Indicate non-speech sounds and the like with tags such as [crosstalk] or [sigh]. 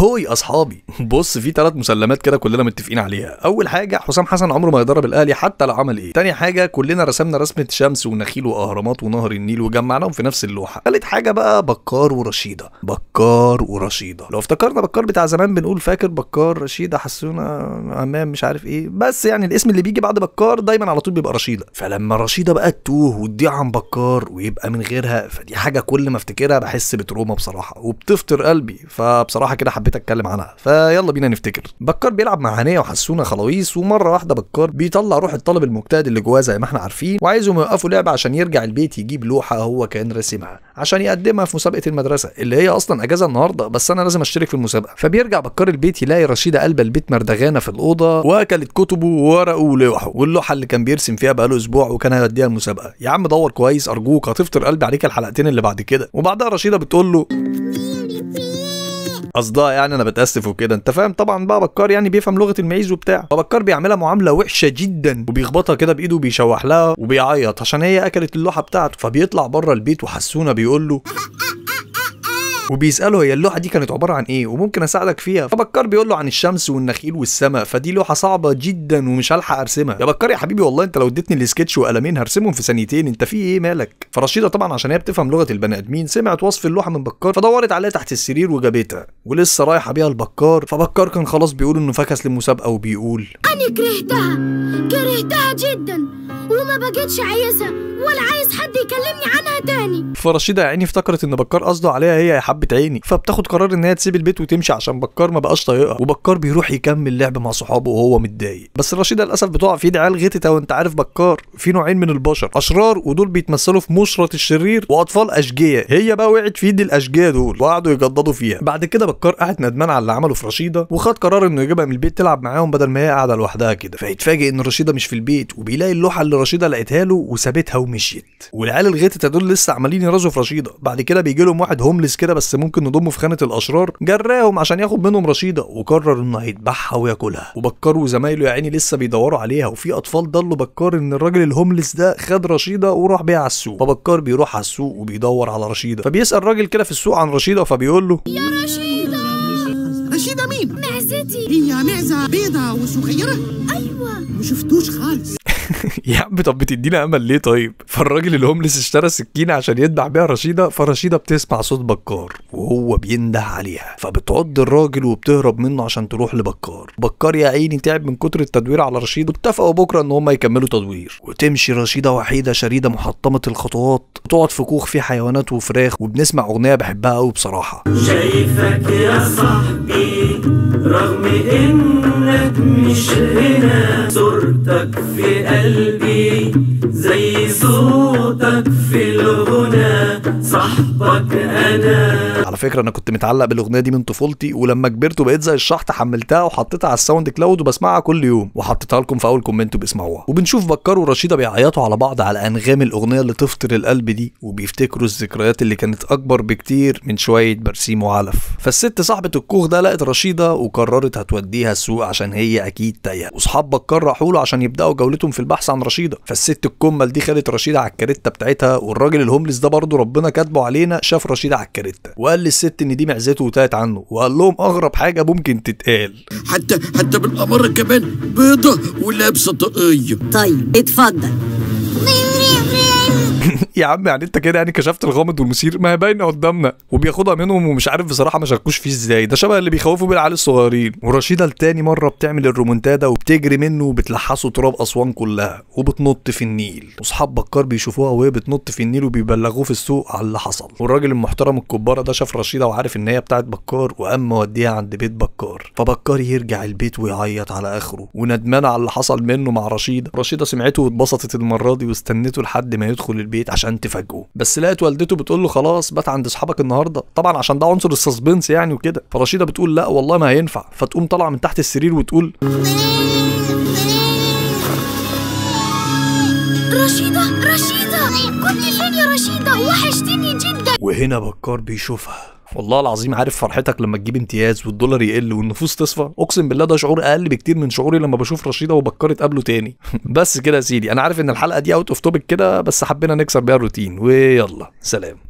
هوي اصحابي بص في ثلاث مسلمات كده كلنا متفقين عليها اول حاجه حسام حسن عمره ما يدرب الاهلي حتى لو عمل ايه تاني حاجه كلنا رسمنا رسمه شمس ونخيل واهرامات ونهر النيل وجمعناهم في نفس اللوحه تالت حاجه بقى بكار ورشيده بكار ورشيده لو افتكرنا بكار بتاع زمان بنقول فاكر بكار رشيده حسونا امام مش عارف ايه بس يعني الاسم اللي بيجي بعد بكار دايما على طول بيبقى رشيده فلما رشيده بقى تتوه وتضيع عن بكار ويبقى من غيرها فدي حاجه كل ما افتكرها بحس بتروما بصراحه وبتفطر قلبي فبصراحه كده حبيت حبيت اتكلم عنها فيلا بينا نفتكر بكار بيلعب مع هنيه وحسونه خلاويص ومره واحده بكار بيطلع روح الطالب المجتهد اللي جواه زي ما احنا عارفين وعايزهم يوقفوا لعبه عشان يرجع البيت يجيب لوحه هو كان راسمها عشان يقدمها في مسابقه المدرسه اللي هي اصلا اجازه النهارده بس انا لازم اشترك في المسابقه فبيرجع بكار البيت يلاقي رشيده قلبه البيت مردغانه في الاوضه واكلت كتبه وورقه ولوحه واللوحه اللي كان بيرسم فيها بقاله اسبوع وكان هيوديها المسابقه يا عم دور كويس ارجوك هتفطر قلبي عليك الحلقتين اللي بعد كده وبعدها رشيده بتقول له قصدها يعني انا بتاسف وكده انت فاهم طبعا بقى بكار يعني بيفهم لغه المعيز وبتاع فبكار بيعملها معامله وحشه جدا وبيخبطها كده بايده وبيشوح لها وبيعيط عشان هي اكلت اللوحه بتاعته فبيطلع بره البيت وحسونه بيقول له وبيساله هي اللوحه دي كانت عباره عن ايه وممكن اساعدك فيها فبكار بيقول له عن الشمس والنخيل والسماء فدي لوحه صعبه جدا ومش هلحق ارسمها يا بكار يا حبيبي والله انت لو اديتني السكتش وقلمين هرسمهم في ثانيتين انت في ايه مالك فرشيده طبعا عشان هي بتفهم لغه البني ادمين سمعت وصف اللوحه من بكار فدورت عليها تحت السرير وجابتها ولسه رايحه بيها لبكار فبكار كان خلاص بيقول انه فكس للمسابقه وبيقول انا كرهتها كرهتها جدا وما بقتش عايزها ولا عايز حد يكلمني عنها تاني فرشيده يعني افتكرت ان بكار قصده عليها هي يا حبيبي حبه عيني فبتاخد قرار ان هي تسيب البيت وتمشي عشان بكار ما بقاش طايقها وبكار بيروح يكمل لعب مع صحابه وهو متضايق بس رشيده للاسف بتقع في ايد عيال غتته وانت عارف بكار في نوعين من البشر اشرار ودول بيتمثلوا في مشرة الشرير واطفال اشجياء هي بقى وقعت في ايد الاشجياء دول وقعدوا يجددوا فيها بعد كده بكار قعد ندمان على اللي عمله في رشيده وخد قرار انه يجيبها من البيت تلعب معاهم بدل ما هي قاعده لوحدها كده فيتفاجئ ان رشيده مش في البيت وبيلاقي اللوحه اللي رشيده لقيتها له وسابتها ومشيت والعيال الغتته دول لسه عمالين يرازوا في رشيده بعد كده بيجي لهم واحد هوملس كده بس بس ممكن نضمه في خانه الاشرار جراهم عشان ياخد منهم رشيده وقرر انه هيذبحها وياكلها وبكار وزمايله يا عيني لسه بيدوروا عليها وفي اطفال ضلوا بكار ان الراجل الهوملس ده خد رشيده وراح بيها على السوق فبكار بيروح على السوق وبيدور على رشيده فبيسال راجل كده في السوق عن رشيده فبيقول له يا رشيده رشيده مين معزتي هي معزه بيضه وصغيره ايوه ما شفتوش خالص يا عم طب بتدينا امل ليه طيب فالراجل الهوملس اشترى سكينه عشان يدبح بيها رشيده فرشيده بتسمع صوت بكار وهو بينده عليها فبتعض الراجل وبتهرب منه عشان تروح لبكار بكار يا عيني تعب من كتر التدوير على رشيد واتفقوا بكره ان هم يكملوا تدوير وتمشي رشيده وحيده شريده محطمه الخطوات وتقعد في كوخ فيه حيوانات وفراخ وبنسمع اغنيه بحبها قوي بصراحه شايفك يا صاحبي رغم انك مش هنا صورتك في قلبي زي صوتك في الغنى صاحبك انا فكره انا كنت متعلق بالاغنيه دي من طفولتي ولما كبرت وبقيت زي الشحط حملتها وحطيتها على الساوند كلاود وبسمعها كل يوم وحطيتها لكم في اول كومنت وباسمعوها وبنشوف بكار ورشيده بيعيطوا على بعض على انغام الاغنيه اللي تفطر القلب دي وبيفتكروا الذكريات اللي كانت اكبر بكتير من شويه برسيم وعلف فالست صاحبه الكوخ ده لقت رشيده وقررت هتوديها السوق عشان هي اكيد تايهه واصحاب بكار راحوا له عشان يبداوا جولتهم في البحث عن رشيده فالست الكمل دي خدت رشيده على الكارته بتاعتها والراجل الهوملس ده برضه ربنا كاتبه علينا شاف رشيده على الكارته وقال الست ان دي معزته وتاهت عنه وقال لهم اغرب حاجه ممكن تتقال حتى حتى بالاماره كمان بيضه ولابسه طاقيه طيب اتفضل [laughs] يا عم يعني انت كده يعني كشفت الغامض والمثير ما هي باينه قدامنا وبياخدها منهم ومش عارف بصراحه ما شاركوش فيه ازاي ده شبه اللي بيخوفوا بيه العيال الصغيرين ورشيده لتاني مره بتعمل الرومونتادا وبتجري منه وبتلحسه تراب اسوان كلها وبتنط في النيل واصحاب بكار بيشوفوها وهي بتنط في النيل وبيبلغوه في السوق على اللي حصل والراجل المحترم الكباره ده شاف رشيده وعارف ان هي بتاعت بكار وقام موديها عند بيت بكار فبكار يرجع البيت ويعيط على اخره وندمان على اللي حصل منه مع رشيده رشيده سمعته واتبسطت المره دي واستنته لحد ما يدخل البيت البيت عشان تفاجئه بس لقت والدته بتقول له خلاص بات عند اصحابك النهارده طبعا عشان ده عنصر السسبنس يعني وكده فرشيده بتقول لا والله ما هينفع فتقوم طالعه من تحت السرير وتقول رشيدة رشيدة كنت فين يا رشيدة وحشتني جدا وهنا بكار بيشوفها والله العظيم عارف فرحتك لما تجيب امتياز والدولار يقل والنفوس تصفى اقسم بالله ده شعور اقل بكتير من شعوري لما بشوف رشيده وبكرة قبله تاني [laughs] بس كده يا سيدي انا عارف ان الحلقه دي اوت اوف توبيك كده بس حبينا نكسر بيها الروتين ويلا سلام